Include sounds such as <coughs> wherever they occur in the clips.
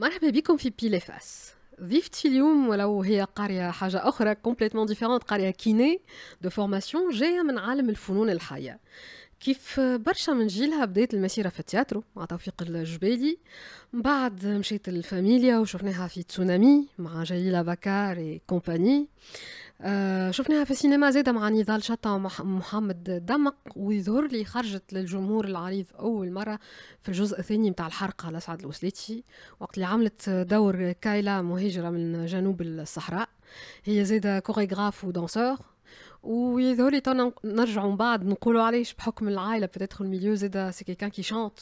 مرحبا بكم في بيليفاس ضيفتي في اليوم ولو هي قريه حاجة أخرى كومبليتمون ديفيرونت قريه كيني دو فورماسيون جاية من عالم الفنون الحية كيف برشا من جيلها بدات المسيرة في التياترو مع توفيق الجبالي بعد مشيت الفاميليا وشفناها في تسونامي مع جليلة بكار وكومباني آه شفناها في السينما زاده مع نضال شطا ومحمد دمق ويظهر لي خرجت للجمهور العريض اول مره في الجزء الثاني متاع الحرقه لسعد الوسليتشي وقت اللي عملت دور كايلا مهاجره من جنوب الصحراء هي زاده كوريغراف ودانسور ويظهر لي تونا نرجع من بعد نقولوا علاش بحكم العائله بتدخل الميليو زادا سي كيكان كي شانت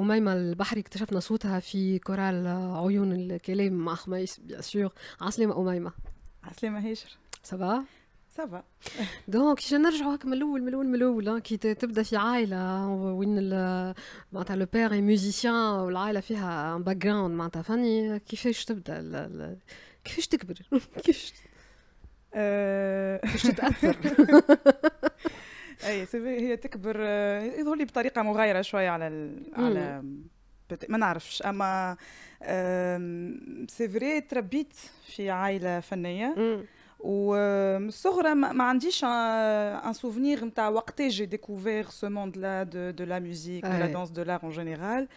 أميمة البحري اكتشفنا صوتها في كورال عيون الكلام مع خميس بيان سور عسلامة أميمة عسلامة هاجر صباح سافا دونك كي نرجعوا هكا من الاول من الاول من الاول كي تبدا في عائله وين معناتها لو بير اي ميوزيسيان والعائله فيها باك جراوند معناتها فني كيفاش تبدا كيفاش تكبر كيفاش كيفاش تتاثر اي هي تكبر يظهر لي بطريقه مغايره شويه على على Je ne sais pas. C'est vrai, très vite, je suis à la fin de la Et je me souviens un souvenir que j'ai découvert ce monde-là de la musique, de la danse, de l'art en général.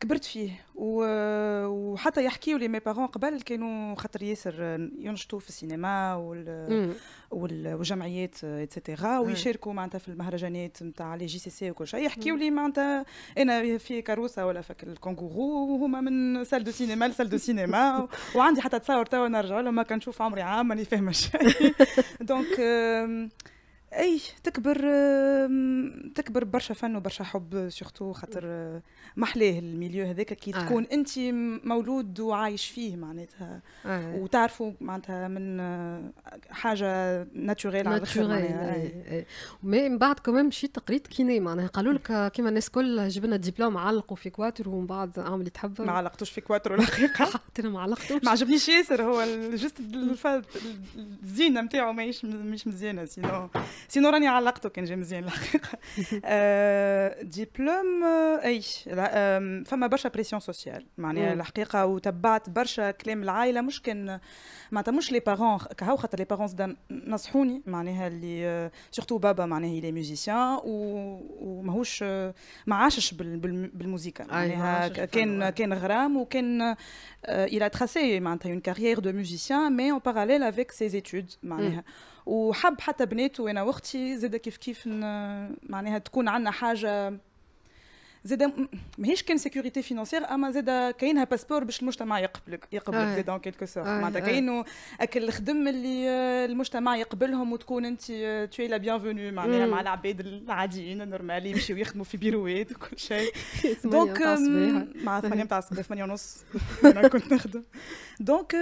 كبرت فيه وحتى يحكيوا لي مي بارون قبل كانوا خاطر ياسر ينشطوا في السينما وال والجمعيات اتسيتيرا ويشاركوا معناتها في المهرجانات نتاع لي جي سي سي وكل شيء يحكيوا لي معناتها انا في كاروسه ولا في الكونغورو وهما من سال دو سينما لسال دو سينما وعندي حتى تصور توا نرجع لهم كنشوف عمري عام ماني فاهمه شيء دونك <laughs> اي تكبر تكبر برشا فن وبرشا حب سورتو خاطر آه، محلاه الميليو هذاك كي آه. تكون آه. انت مولود وعايش فيه معناتها آه. وتعرفوا معناتها من آه، حاجه ناتشوريل على الاخر مي من بعد كمان مشيت قريت كيني معناها قالوا لك كيما الناس كل جبنا الدبلوم علقوا في كواتر ومن بعد اعمل اللي تحب ما علقتوش في كواتر الحقيقه <laughs> حتى انا ما علقتوش ما عجبنيش ياسر هو جست الزينه نتاعو ماهيش مش مزيانه سينو سينو راني علقته كان جا مزيان الحقيقه ديبلوم اي فما برشا بريسيون سوسيال معناها الحقيقه وتبعت برشا كلام العائله مش كان معناتها مش لي بارون كهو خاطر لي بارون نصحوني معناها اللي سورتو il a tracé une carrière de musicien mais en parallèle avec ses études وحب حتى بناته وانا واختي زاده كيف كيف معناها تكون عندنا حاجه زيد ماهيش كان سيكوريتي فينانسيير اما زيد كاينها باسبور باش المجتمع يقبلك يقبلك زيد اون كيلكو سور معناتها آه. كاينو اكل الخدم اللي المجتمع يقبلهم وتكون انت توي لا بيان فوني معناها مع العباد العاديين نورمال يمشيو يخدموا في بيروات وكل شيء دونك <laughs> مع 8 نتاع الصباح 8 ونص <laughs> انا كنت نخدم دونك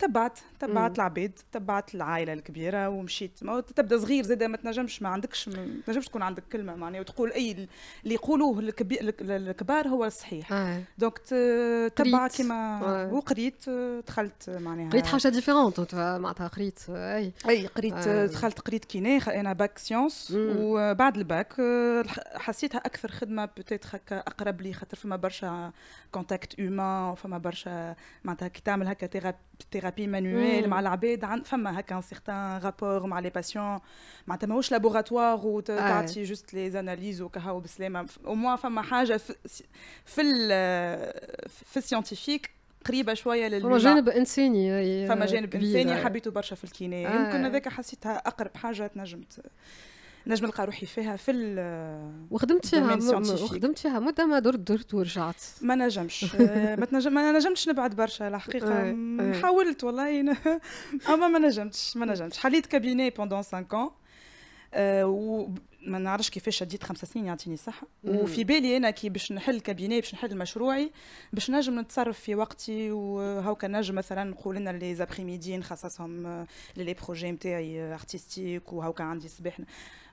تبعت تبعت العباد تبعت العائله الكبيره ومشيت تبدا صغير زيد ما تنجمش ما عندكش ما تنجمش تكون عندك كلمه معناها وتقول اي اللي يقولوه لك الكبير الكبار هو الصحيح آه. دونك تبع كيما آه. وقريت دخلت معناها قريت حاجه ديفيرونت معناتها قريت اي اي قريت آه. دخلت قريت كيني انا باك سيونس وبعد الباك حسيتها اكثر خدمه بوتيت هكا اقرب لي خاطر فما برشا كونتاكت اومان فما برشا معناتها كي تعمل هكا ثيرابي مانويل مع العباد فما هكا ان سيغتان رابور مع لي باسيون معناتها ماهوش لابوراتوار وتعطي جوست لي زاناليز وكهو بسلامه او موان فما حاجه في في, في السيانتيفيك قريبه شويه لل آه، فما جانب انساني فما آه. جانب انساني حبيته برشا في الكينية آه. يمكن هذاك حسيتها اقرب حاجه تنجمت نجم نلقى روحي فيها في وخدمت فيها وخدمت فيها مده ما درت درت ورجعت ما نجمش <laughs> ما تنجم ما نجمتش نبعد برشا الحقيقه آه، حاولت والله <laughs> اما ما نجمتش ما نجمتش حليت كابيني بوندون 5 ans و ما نعرفش كيفاش شديت خمسة سنين يعطيني الصحة وفي بالي أنا كي باش نحل كابيني باش نحل مشروعي باش نجم نتصرف في وقتي وهاوكا نجم مثلا نقول لنا لي زابخي ميدي نخصصهم للي آه، بروجي نتاعي ارتستيك آه، وهاوكا عندي صباح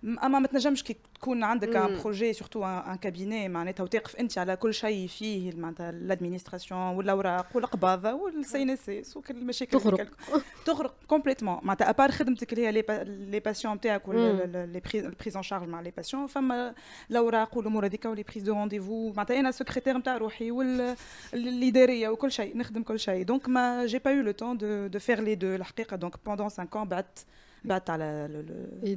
اما ما تنجمش كي تكون عندك ان بروجي سورتو ان كابيني معناتها وتقف انت على كل شيء فيه معناتها الادمينستراسيون والاوراق والقباضه والسي اس اس وكل المشاكل تغرق تغرق كومبليتومون معناتها ابار خدمتك اللي هي لي باسيون نتاعك لي بريز ان شارج مع لي باسيون فما الاوراق والامور هذيك ولي بريز دو رونديفو معناتها انا سكرتير نتاع روحي والاداريه وكل شيء نخدم كل شيء دونك ما جي با يو لو تون دو فير لي دو الحقيقه دونك بوندون 5 ans بعدت بعدت على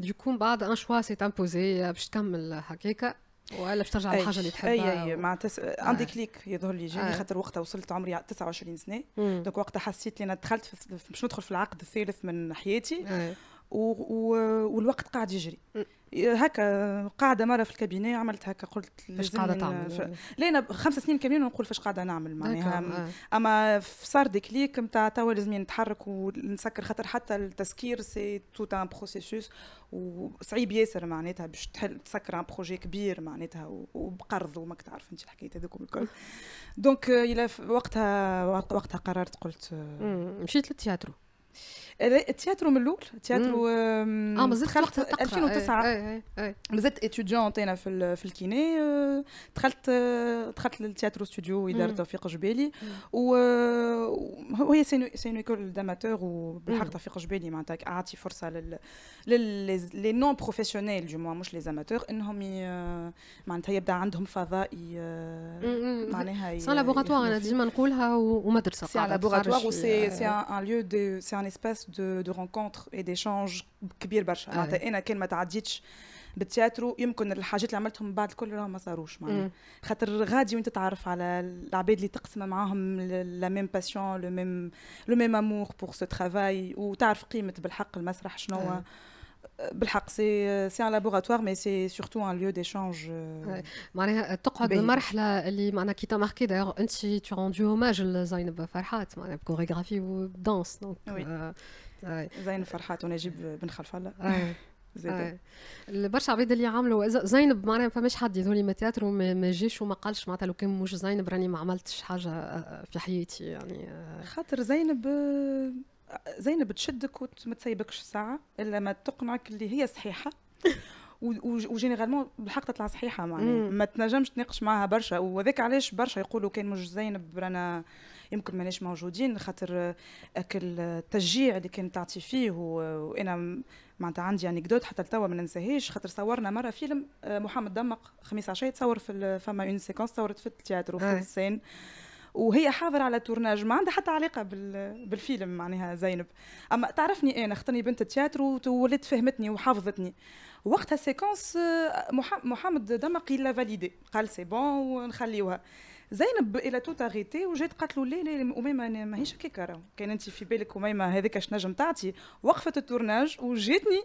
دو كون بعد ان شوا سي امبوزي باش تكمل هكاك ولا باش ترجع للحاجه اللي تحبها اي اي و... مع تس... آه. عندي كليك يظهر لي جاني آه. خاطر وقتها وصلت عمري 29 سنه دونك وقتها حسيت لي انا دخلت في... باش ندخل في العقد الثالث من حياتي آه. و... و... والوقت قاعد يجري هكا قاعده مره في الكابينه عملت هكا قلت فاش قاعده تعمل ف... لا انا خمس سنين كاملين ونقول فاش قاعده نعمل معناها آه. اما صار ديكليك نتاع توا لازم نتحرك ونسكر خاطر حتى التسكير سي توت ان بروسيسوس وصعيب ياسر معناتها باش تحل تسكر ان بروجي كبير معناتها وبقرض وماك تعرف انت الحكايه هذوك الكل دونك euh, الى وقتها وقتها قررت قلت آه. مشيت للتياترو تياترو من الاول تياترو اه مازلت دخلت 2009 إيه، إيه، إيه، مازلت اتيديون انا في في الكيني آه، دخلت آه، دخلت للتياترو ستوديو اداره توفيق جبالي وهي آه، سي ايكول داماتور وبالحق توفيق جبالي معناتها اعطي فرصه لل لي نون بروفيسيونيل جو موا مش لي زاماتور انهم معناتها يبدا عندهم فضاء معناها سان لابوغاتوار انا ديما نقولها ومدرسه سي لابوغاتوار سي ان ليو سي ان اسباس de, de rencontres et d'échanges كبير برشا آه. معناتها انا كان ما تعديتش بالتياترو يمكن الحاجات اللي عملتهم بعد الكل راهم ما صاروش معناها خاطر غادي وانت تعرف على العباد اللي تقسم معاهم لا ميم باسيون لو ميم لو ميم امور بور سو ترافاي وتعرف قيمه بالحق المسرح شنو آه. بالحق سي سي ان لابوراتوار مي سي سورتو ان ليو ديشانج معناها تقعد المرحله اللي معناها كي تماركي دايوغ انت تو روندي هوماج لزينب فرحات معناها بكوريغرافي ودانس دونك زينب فرحات ونجيب بن خلف الله برشا عباد اللي عملوا زينب معناها فماش حد يذولي ما تياتر وما جاش وما قالش معناتها لو كان مش زينب راني ما عملتش حاجه في حياتي يعني آه. خاطر زينب زينب بتشدك وما تسيبكش ساعه الا ما تقنعك اللي هي صحيحه <laughs> وجينيرالمون بالحق تطلع صحيحه معناها ما تنجمش تناقش معها برشا وذاك علاش برشا يقولوا كان مش زينب رانا يمكن ماناش موجودين خاطر اكل التشجيع اللي كانت تعطي فيه وانا معناتها عندي انكدوت حتى لتوا ما ننساهاش خاطر صورنا مره فيلم آه، محمد دمق خميس عشيه تصور في فما اون سيكونس تصورت في التياترو في السين وهي حاضره على تورناج ما عندها حتى علاقه بالفيلم معناها زينب اما تعرفني انا خطني بنت تياتر وولدت فهمتني وحافظتني وقتها سيكونس آه، محمد دمقي لا فاليدي قال سي بون ونخليوها زينب الى توت اغيتي وجات قالت له لا لا اميمه ماهيش هكاك راهو كان انت في بالك اميمه هذاك اش نجم تعطي وقفت التورناج وجاتني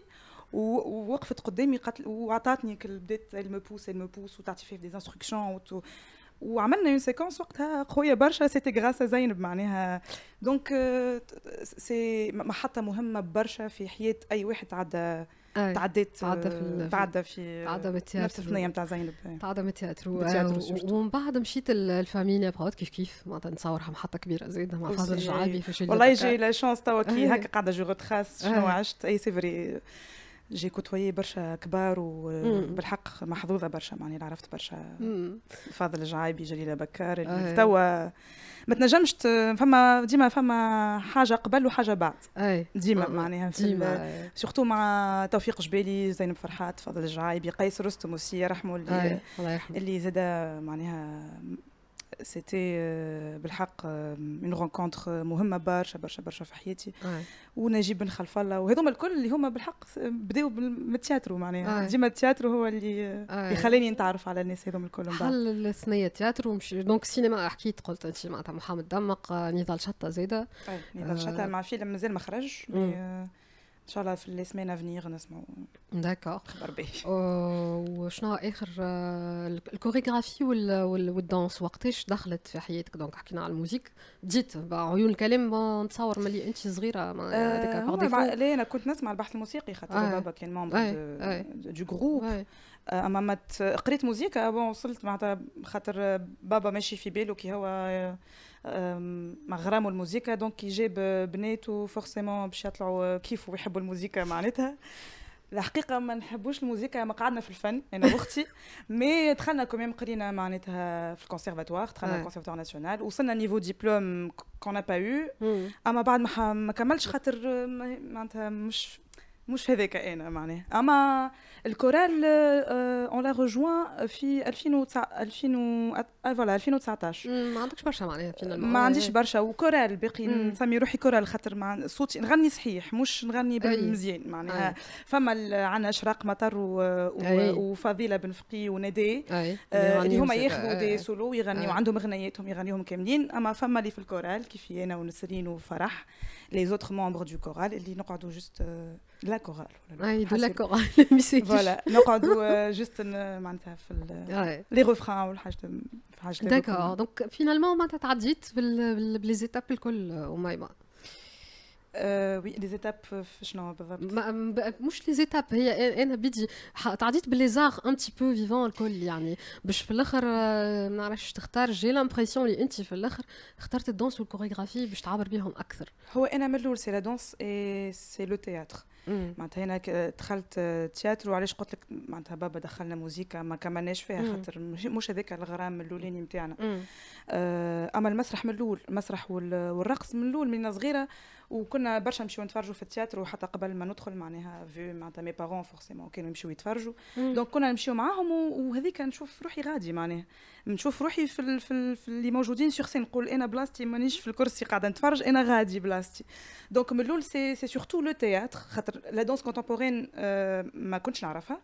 ووقفت قدامي قالت وعطاتني بدات المبوس المبوس وتعطي فيه دي انستركسيون وعملنا اون سيكونس وقتها قويه برشا سيتي غراس زينب معناها دونك سي euh, محطه مهمه برشا في حياه اي واحد عدى تعديت تعدى في تعدى آه، في تعدى نفس الثنيه نتاع زينب تعدى بالتياتر ومن بعد مشيت الفاميليا بقعد كيف كيف معناتها نتصورها محطه كبيره زيد مع فاضل الجعابي في والله يجي لا شونس توا كي هكا قاعده جو ريتراس شنو عشت اي سي فري جي كوتوي برشا كبار وبالحق محظوظه برشا معني عرفت برشا فاضل الجعايبي جليله بكار اللي توا ما تنجمش فما ديما فما حاجه قبل وحاجه بعد ديما معناها ديما سورتو مع توفيق جبالي زينب فرحات فاضل الجعايبي قيس رستم وسي رحمه اللي, اللي زاد معناها سيتي euh, بالحق اون euh, رونكونتر مهمه برشا برشا برشا في حياتي ونجيب بن خلف الله وهذوما الكل اللي هما بالحق بداوا بالتياترو معناها ديما التياترو هو اللي آه. خلاني نتعرف على الناس هذوما الكل من بعد حل السنيه تياترو مش دونك سينما حكيت قلت انت معناتها محمد دمق آه، نضال شطه زاده نضال شطه آه. مع فيلم مازال ما خرجش ان شاء الله في لي سمين افنيغ نسمعوا داكور خبر به وشنو اخر آه، الكوريغرافي والدانس وقتاش دخلت في حياتك دونك حكينا على الموزيك بديت عيون الكلام نتصور ملي انت صغيره آه، هذاك آه لا انا كنت نسمع البحث الموسيقي خاطر آه. بابا كان ممبر آه. دو جروب آه. آه. اما ما قريت موزيكا بون وصلت معناتها خاطر بابا ماشي في باله كي هو مع غرامو الموزيكا دونك كي جاب بناته فورسيمون باش يطلعوا كيف ويحبوا الموزيكا معناتها الحقيقة ما نحبوش الموزيكا ما قعدنا في الفن أنا وأختي <laughs> مي دخلنا كوميم قرينا معناتها في الكونسيرفاتوار دخلنا آه. الكونسيرفاتوار ناسيونال وصلنا نيفو ديبلوم كون با يو أما بعد ما, ما كملش خاطر معناتها مش مش هذاك انا معناه اما الكورال اون لا روجوان في و 2000 فوالا 2019 ما عندكش برشا معناها ما آه. عنديش برشا وكورال باقي نسمي روحي كورال خاطر مع صوتي نغني صحيح مش نغني مزيان معناها فما عندنا اشراق مطر وفضيله بن فقي ونادي آه، اللي هما ياخذوا دي سولو ويغنيوا عندهم اغنياتهم يغنيوهم كاملين اما فما اللي في الكورال كيفي انا ونسرين وفرح les autres membres du choral, ils nous juste la chorale. Oui, de la chorale, mais c'est Voilà, nous juste les refrains. ou D'accord, donc finalement, on as dit les étapes le au moins وي لي زيتاب شنو بالضبط مش لي زيتاب هي انا بدي تعديت بلي زاغ ان تي بو فيفون الكل يعني باش في الاخر ما نعرفش تختار جي لامبرسيون اللي انت في الاخر اخترت الدونس والكوريغرافي باش تعبر بيهم اكثر هو انا من الاول سي لا دونس اي سي لو تياتر معناتها هنا دخلت تياتر وعلاش قلت لك معناتها بابا دخلنا موزيكا ما كملناش فيها خاطر مش هذاك الغرام الاولاني نتاعنا اما المسرح من الاول المسرح والرقص من الاول من صغيره وكنا برشا نمشيو نتفرجوا في التياتر وحتى قبل ما ندخل معناها فيو معناتها مي بارون فورسيمون كانوا يمشيو يتفرجوا دونك كنا نمشيو معاهم وهذيك نشوف روحي غادي معناها نشوف روحي في, ال... في, ال... في اللي موجودين سيغ سي نقول انا بلاصتي مانيش في الكرسي قاعده نتفرج انا غادي بلاصتي دونك من الاول سي سي سورتو لو تياتر خاطر لا دونس كونتمبورين ما كنتش نعرفها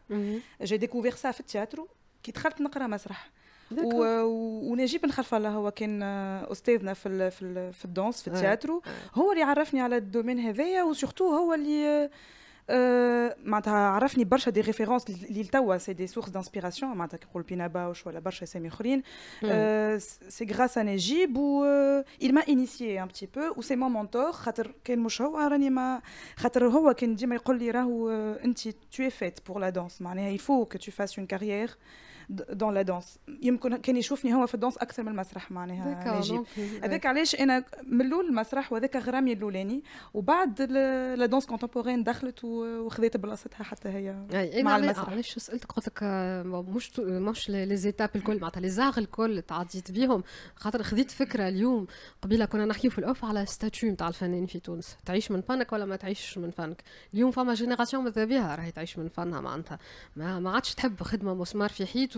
جي ديكوفير سا في التياتر كي دخلت نقرا مسرح و... ونجيب خلف الله هو كان استاذنا في ال... في, ال... في الدانس في التياترو هو اللي عرفني على الدومين هذايا وسورتو هو اللي أه معناتها عرفني برشا دي ريفيرونس اللي لتوا سي دي سورس دانسبيراسيون معناتها نقول بينا باوش ولا برشا اسامي اخرين mm. أه سي غراس نجيب و آه، il m'a initié un petit و سي مون مونتور خاطر كان مش هو راني ما خاطر هو كان ديما يقول لي راهو انت تو فيت بور لا دانس معناها يفو كو تو فاس اون كارير دون لا دونس يمكن كان يشوفني هو في الدونس اكثر من المسرح معناها نجيب هذاك علاش انا من الاول المسرح وهذاك غرامي الاولاني وبعد لا دونس كونتمبورين دخلت وخذيت بلاصتها حتى هي يعني مع إيه، المسرح علاش سالتك قلت لك آه، مش مش لي زيتاب الكل معناتها لي زاغ الكل تعديت بيهم خاطر خذيت فكره اليوم قبيله كنا نحكيو في الاوف على ستاتيو نتاع الفنان في تونس تعيش من فنك ولا ما تعيشش من فنك اليوم فما جينيراسيون ماذا بها راهي تعيش من فنها معناتها ما, ما عادش تحب خدمه مسمار في حيط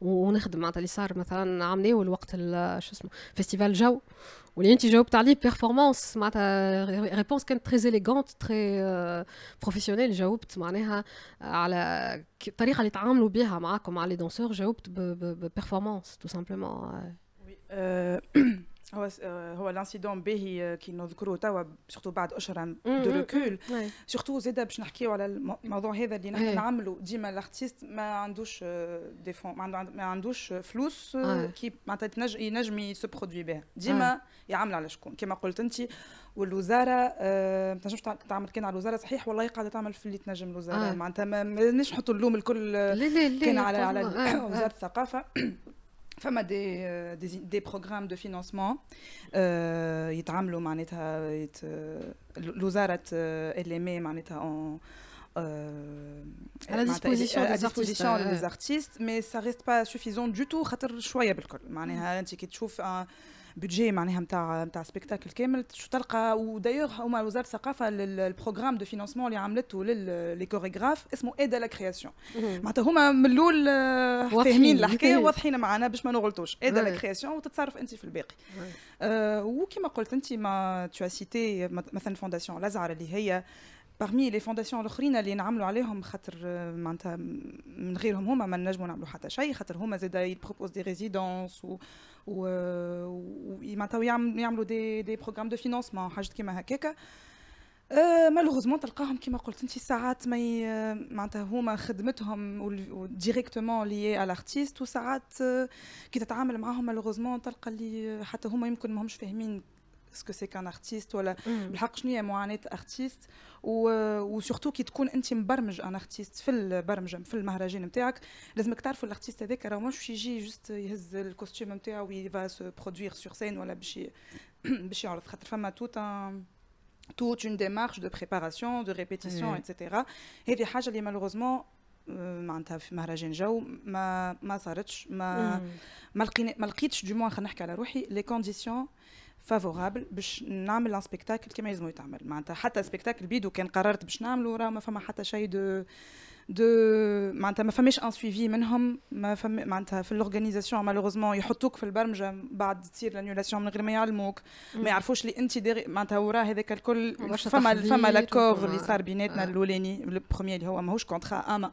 ونخدم معناتها اللي صار مثلا عملناه وقت شو اسمه فيستيفال جو واللي انت جاوبت عليه بيرفورمانس معناتها ريبونس كانت تري اليغونت تري بروفيسيونيل جاوبت معناها على الطريقه اللي تعاملوا بها معاكم مع لي دونسور جاوبت ببيرفورمانس تو سامبلومون هو آه، هو الانسيدون باهي كي نذكروه توا سورتو بعد اشهر دو ريكول سورتو زاده باش نحكيو على الموضوع هذا اللي نحن نعملوا ديما الارتيست ما عندوش آه، دي فون ما عندوش فلوس آه، كي معناتها ينجم يسو برودوي بها ديما يعمل على شكون كما قلت انت والوزاره ما تنجمش تعمل كان على الوزاره صحيح والله قاعده تعمل في اللي تنجم الوزاره معناتها ما نجمش نحطوا اللوم الكل كان على على وزاره الثقافه <coughs> des des programmes de financement دو فينانسمون يتعاملوا معناتها à la disposition, des, artistes, mais ça reste pas suffisant du tout. بودجي معناها نتاع نتاع سبيكتاكل كامل شو تلقى ودايوغ هما وزاره الثقافه البروغرام دو فينونسمون اللي عملته للي كوريغراف اسمه ايدا لا كرياسيون معناتها هما من الاول آه، فاهمين الحكايه واضحين معنا باش ما نغلطوش ايدا لا كرياسيون وتتصرف انت في الباقي آه، وكما قلت انت ما تو سيتي مثلا فونداسيون لازعر اللي هي بارمي لي فونداسيون الاخرين اللي نعملوا عليهم خاطر آه، معناتها من غيرهم هما ما نجموا نعملوا حتى شيء خاطر هما زاد يبروبوز دي ريزيدونس و, و... معناتها يعملوا دي دي بروغرام دو فينونسمون حاجات كيما هكاكا مالوغوزمون آه، تلقاهم كيما قلت انت ساعات ما ي... معناتها هما خدمتهم ديريكتومون لي على الارتيست وساعات آه، كي تتعامل معاهم مالوغوزمون تلقى اللي حتى هما يمكن ماهمش فاهمين سكو سي كان ارتيست ولا بالحق شنو هي معاناه ارتيست وسورتو كي تكون انت مبرمج ان ارتيست في البرمجه في المهرجان نتاعك لازمك تعرفوا الارتيست هذاك راه مش يجي جوست يهز الكوستيم نتاعو فا سو برودوير سور سين ولا باش <clears throat> باش يعرف خاطر فما توت ان toute une دو de préparation, de répétition, oui. حاجة اللي malheureusement آه، معناتها في مهرجان جو ما ما صارتش ما mm. ما, لقيتش دو موان خلينا نحكي على روحي لي كونديسيون فافورابل باش نعمل لان سبيكتاكل كيما يلزمو يتعمل معناتها حتى سبيكتاكل بيدو كان قررت باش نعملو راه ما فما حتى شيء دو دو معناتها ما فماش ان سويفي منهم ما فما معناتها في الاورغانيزاسيون مالوغوزمون يحطوك في البرمجه بعد تصير لانيولاسيون من غير ما يعلموك ما يعرفوش اللي انت داري معناتها وراه هذاك الكل فما فما لاكور اللي صار بيناتنا آه. الاولاني البروميير اللي هو ماهوش كونترا اما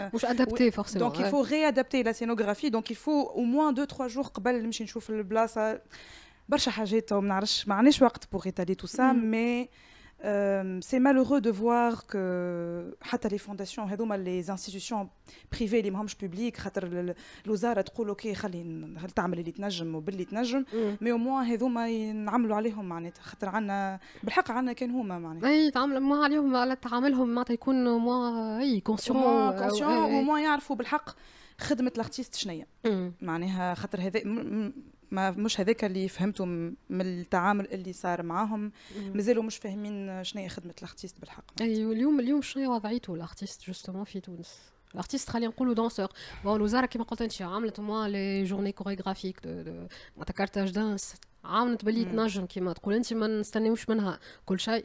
Euh, donc, il faut réadapter la scénographie. Donc, il faut au moins 2-3 jours pour aller chercher le blanc. Il y a des choses qui sont très importantes pour étaler tout ça. Mm. mais Euh, c'est malheureux de voir que les fondations les institutions privées اللي ماهمش خاطر الوزاره تقول اوكي خلي تعمل اللي تنجم وباللي تنجم مي او موان هذوما نعملوا عليهم معناتها خاطر عندنا بالحق عندنا كان هما معناتها اي تعمل ما عليهم على تعاملهم معناتها يكون موا اي كونسيون كونسيون او موا يعرفوا بالحق خدمه الارتيست شنيا معناها خاطر هذا ما مش هذاك اللي فهمته من التعامل اللي صار معاهم مازالوا مش فاهمين شنو هي خدمه الارتيست بالحق اي اليوم اليوم شنو هي وضعيته الارتيست جوستومون في تونس الارتيست خلينا نقولوا دانسور بون الوزاره كما قلت انت عملت موا لي جورني كوريغرافيك معناتها كارتاج دانس عاونت باللي تنجم كيما تقول انت ما نستناوش منها كل شيء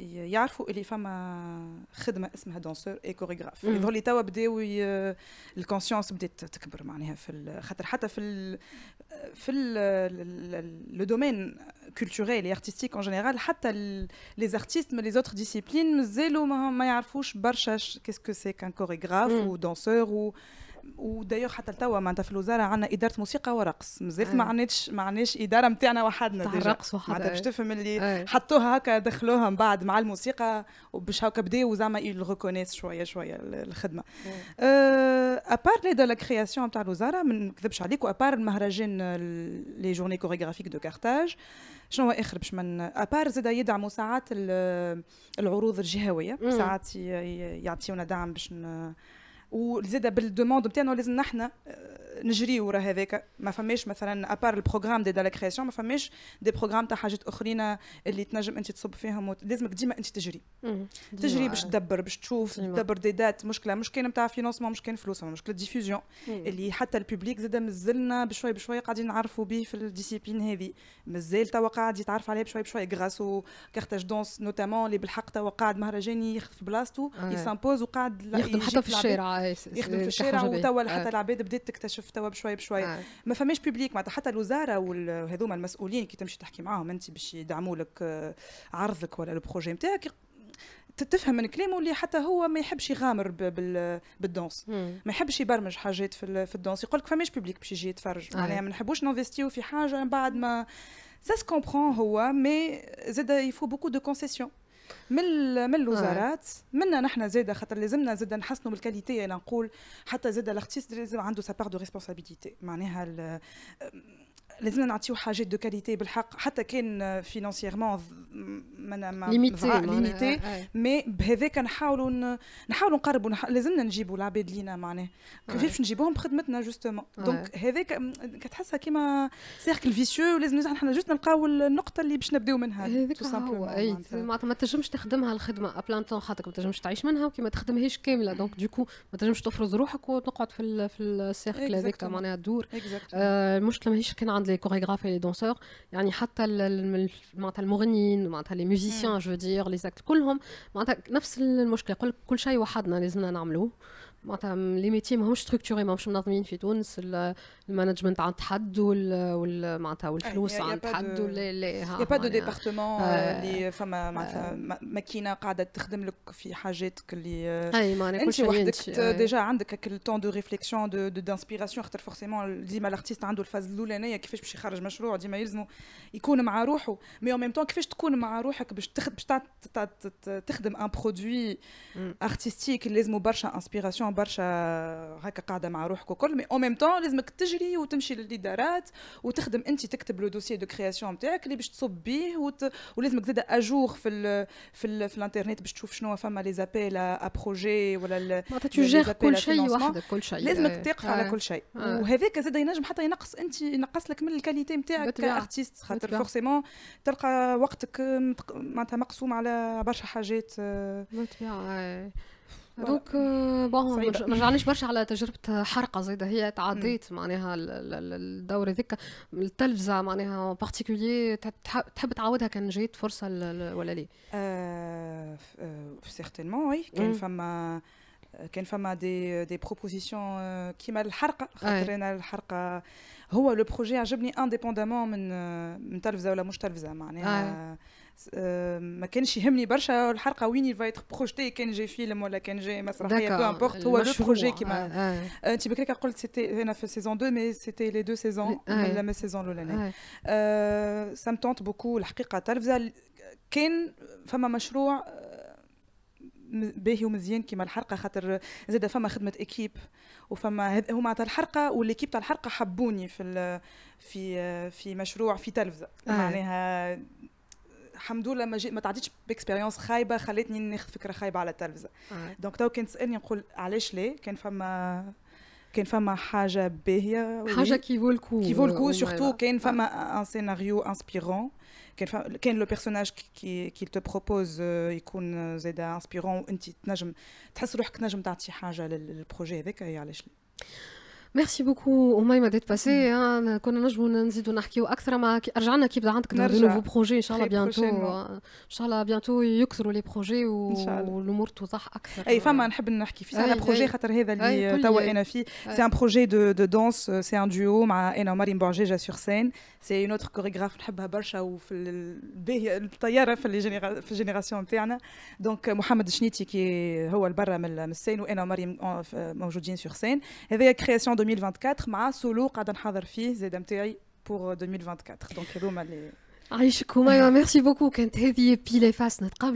يعرفوا اللي فما خدمه اسمها دانسور اي كوريغراف يظهر توا بداو الكونسيونس بدات تكبر معناها في خاطر حتى في ال في لو دومين كولتوريل ارتستيك ان جينيرال حتى لي زارتيست من لي زوتر ديسيبلين مازالوا ما, يعرفوش برشا كيسكو سي كان كوريغراف ودانسور و, ودايوغ حتى لتوا معناتها في الوزاره عندنا اداره موسيقى ورقص مازالت إيه. ما عندناش ما عندناش اداره نتاعنا وحدنا تاع الرقص وحدنا معناتها باش إيه. تفهم اللي إيه. حطوها هكا دخلوها من بعد مع الموسيقى وباش هكا بداوا زعما يل شويه شويه الخدمه أه ابار لي دو لا كرياسيون نتاع الوزاره ما نكذبش عليك وابار المهرجان لي جورني كوريغرافيك دو كارتاج شنو اخر باش من ابار زاد يدعموا ساعات العروض الجهويه ساعات يعطيونا دعم باش وزاده بالدوموند نتاعنا لازم نحنا آه، نجري ورا هذاك ما فماش مثلا ابار البروغرام دي لا كرياسيون ما فماش دي بروغرام تاع حاجات اخرين اللي تنجم انت تصب فيهم لازمك ديما انت تجري تجري باش تدبر باش تشوف تدبر دي دات مشكله مش كان نتاع فينونسمون مش كان فلوس مشكله ديفيوزيون اللي حتى البوبليك زاد مازلنا بشوي بشوي قاعدين نعرفوا به في الديسيبلين هذه مازال توا قاعد يتعرف عليه بشوي بشوي غراس كارتاج دونس نوتامون اللي بالحق توا قاعد مهرجان يخف بلاصتو يسامبوز آه. وقاعد يخدم حتى في الشارع آه، يخدم في الشارع وتوا حتى آه. العباد بدات تكتشف توا بشوي بشوي آه. ما فماش بيبليك معناتها حتى الوزاره وهذوما المسؤولين كي تمشي تحكي معاهم انت باش يدعموا لك عرضك ولا البروجي نتاعك تفهم من كلامه اللي حتى هو ما يحبش يغامر بالدونس ما يحبش يبرمج حاجات في, في الدونس يقول لك فماش بيبليك باش يجي يتفرج معناها ما نحبوش نوفيستيو في حاجه من بعد ما سا سكومبرون هو مي زاد يفو بوكو دو كونسيسيون من من آه. الوزارات منا نحن زاده خاطر لازمنا زاده نحسنوا من الكاليتي انا يعني نقول حتى زاده الاختيس لازم عنده سا بار دو ريسبونسابيلتي معناها آه، لازمنا نعطيو حاجات دو كاليتي بالحق حتى كان فينانسيرمون آه، ليميتي ليميتي آه، آه. مي بهذاك نحاولوا نحاولوا نقربوا لازمنا نجيبوا العباد لينا معناه آه. كيفاش نجيبوهم بخدمتنا جوستومون دونك هذاك كتحسها كيما سيركل فيسيو ولازم نحن جوست نلقاو النقطه اللي باش نبداو منها تو هو اي معناتها ما تنجمش تخدمها الخدمه ابلان تون خاطرك ما تنجمش تعيش منها وكي ما تخدمهاش كامله دونك <laughs> دوكو ما تنجمش تفرض روحك وتقعد في في السيركل هذاك معناها تدور المشكله ماهيش كان عند لي كوريغراف لي دونسور يعني حتى معناتها المغنيين الفن معناتها لي ميوزيسيان جو دير لي زاكت كلهم معناتها نفس المشكله يقول كل شيء وحدنا لازمنا نعملوه معناتها لي ميتي ماهمش ستركتوري ماهمش منظمين في تونس المانجمنت عند حد وال معناتها والفلوس عند حد ولا لا يا با دو ديبارتمون اللي فما آه. معناتها ماكينه قاعده تخدم لك في حاجاتك اللي آه، اي معناتها كل انت وحدك ديجا آه. عندك هكا التون دو ريفليكسيون دو دانسبيراسيون خاطر فورسيمون ديما الارتيست عنده الفاز الاولانيه كيفاش باش يخرج مشروع ديما يلزمو يكون مع روحه مي اون ميم تون كيفاش تكون مع روحك باش تخدم ان برودوي ارتيستيك لازمو برشا انسبيراسيون برشا هكا قاعده مع روحك وكل مي او ميم طون لازمك تجري وتمشي للادارات وتخدم انت تكتب لو دوسي دو كرياسيون نتاعك اللي باش تصب بيه وت... ولازمك زاد اجور في ال... في ال... في الانترنت باش تشوف شنو فما لي زابيل ا بروجي ولا ال... تجير كل شيء وحدك كل شيء لازمك آه. تقف على آه. كل شيء آه. وهذاك زاد ينجم حتى ينقص انت ينقص لك من الكاليتي نتاعك كارتيست خاطر فورسيمون تلقى وقتك معناتها مقسوم على برشا حاجات بالطبيعه دونك آه، بون ما نرجعليش برشا على تجربه حرقه زيدا هي تعديت معناها الدور ذيك التلفزه معناها بارتيكولي تحب تعاودها كان جات فرصه ولا لا؟ سيغتينمون وي كان فما كان فما دي دي بروبوزيسيون كيما الحرقه خاطر انا الحرقه هو لو بروجي عجبني انديبوندامون من آه، من تلفزه ولا مش تلفزه معناها Euh, ما كانش يهمني برشا الحلقه وين فايتر بروجيتي كان جاي فيلم ولا كان جاي مسرحيه بو امبورت هو لو بروجي كيما انت بكري قلت سيتي هنا في سيزون 2 مي سيتي لي دو سيزون لا ما سيزون الاولانيه سا تونت بوكو الحقيقه تلفزه كان فما مشروع آه، باهي ومزيان كيما الحرقه خاطر زاد فما خدمه اكيب وفما هما تاع الحرقه والليكيب تاع الحرقه حبوني في في آه، في مشروع في تلفزه معناها الحمد لله ما, جي... ما تعديتش باكسبيريونس خايبه خلتني ناخذ فكره خايبه على التلفزه دونك تو كان تسالني نقول علاش ليه كان فما كان فما حاجه باهيه حاجه كيفو الكو كيفو سورتو كان فما ان سيناريو انسبيرون كان فما كان لو بيرسوناج كي كي تو بروبوز يكون زاد انسبيرون وانت تنجم تحس روحك تنجم تعطي حاجه للبروجي هذاك هي علاش ليه ميرسي بوكو أميمة ديت باسي يعني كنا نجمو نزيدو نحكيو أكثر معك رجعنا كي بدا عندك دو نوفو بروجي إن شاء الله بيانتو إن شاء الله بيانتو يكثروا لي بروجي والأمور توضح أكثر أي فما نحب نحكي في على بروجي خاطر هذا اللي توا أنا فيه سي أن بروجي دو دو دانس سي أن ديو مع أنا ومريم بوعجيجة سور سين سي أون أوتر كوريغراف نحبها برشا وفي الباهية الطيارة في في الجينيراسيون نتاعنا دونك محمد شنيتي كي هو البرة من السين وأنا ومريم موجودين سور سين هذايا كرياسيون دو 2024 مع سولو قاعده نحضر فيه زاد نتاعي بور 2024 دونك هذوما اللي يعيشك هما ميرسي بوكو كانت هذه بيلي فاس نتقابل